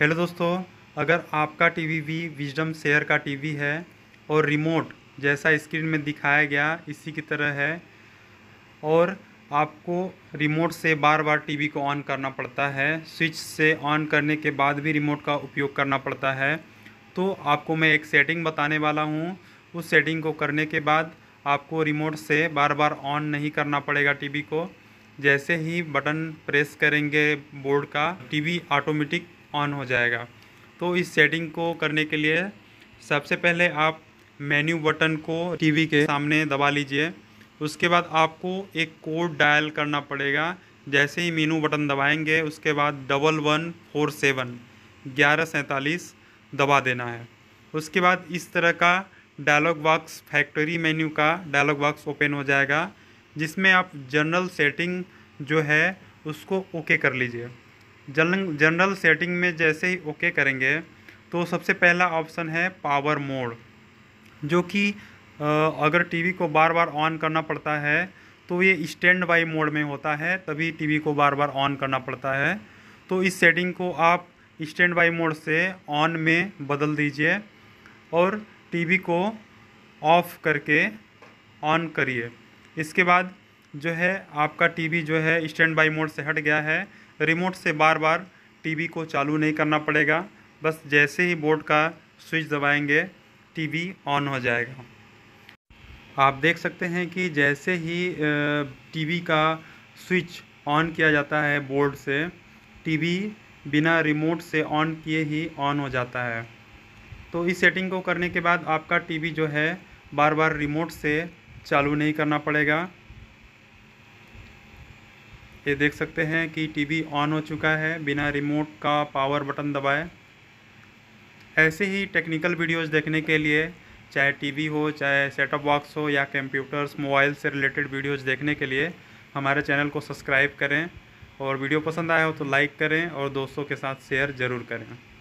hello दोस्तों अगर आपका टीवी भी विजडम शेयर का टीवी है और रिमोट जैसा स्क्रीन में दिखाया गया इसी की तरह है और आपको रिमोट से बार बार टीवी को ऑन करना पड़ता है स्विच से ऑन करने के बाद भी रिमोट का उपयोग करना पड़ता है तो आपको मैं एक सेटिंग बताने वाला हूँ उस सेटिंग को करने के बाद आपको रिमोट से बार बार ऑन नहीं करना पड़ेगा टीवी को जैसे ही बटन प्रेस करेंगे बोर्ड का टीवी ऑटोमेटिक ऑन हो जाएगा तो इस सेटिंग को करने के लिए सबसे पहले आप मेन्यू बटन को टीवी के सामने दबा लीजिए उसके बाद आपको एक कोड डायल करना पड़ेगा जैसे ही मेनू बटन दबाएंगे उसके बाद डबल वन फोर सेवन ग्यारह सैंतालीस दबा देना है उसके बाद इस तरह का डायलॉग बॉक्स फैक्ट्री मेन्यू का डायलॉग बॉक्स ओपन हो जाएगा जिसमें आप जनरल सेटिंग जो है उसको ओके कर लीजिए जलन जनरल सेटिंग में जैसे ही ओके करेंगे तो सबसे पहला ऑप्शन है पावर मोड जो कि अगर टीवी को बार बार ऑन करना पड़ता है तो ये स्टैंड बाई मोड में होता है तभी टीवी को बार बार ऑन करना पड़ता है तो इस सेटिंग को आप स्टैंड बाई मोड से ऑन में बदल दीजिए और टीवी को ऑफ करके ऑन करिए इसके बाद जो है आपका टीवी जो है स्टैंड बाई मोड से हट गया है रिमोट से बार बार टीवी को चालू नहीं करना पड़ेगा बस जैसे ही बोर्ड का स्विच दबाएंगे टीवी ऑन हो जाएगा आप देख सकते हैं कि जैसे ही टीवी का स्विच ऑन किया जाता है बोर्ड से टीवी बिना रिमोट से ऑन किए ही ऑन हो जाता है तो इस सेटिंग को करने के बाद आपका टीवी जो है बार बार रिमोट से चालू नहीं करना पड़ेगा ये देख सकते हैं कि टीवी ऑन हो चुका है बिना रिमोट का पावर बटन दबाए ऐसे ही टेक्निकल वीडियोस देखने के लिए चाहे टीवी हो चाहे सेटअप बॉक्स हो या कंप्यूटर्स मोबाइल से रिलेटेड वीडियोस देखने के लिए हमारे चैनल को सब्सक्राइब करें और वीडियो पसंद आया हो तो लाइक करें और दोस्तों के साथ शेयर ज़रूर करें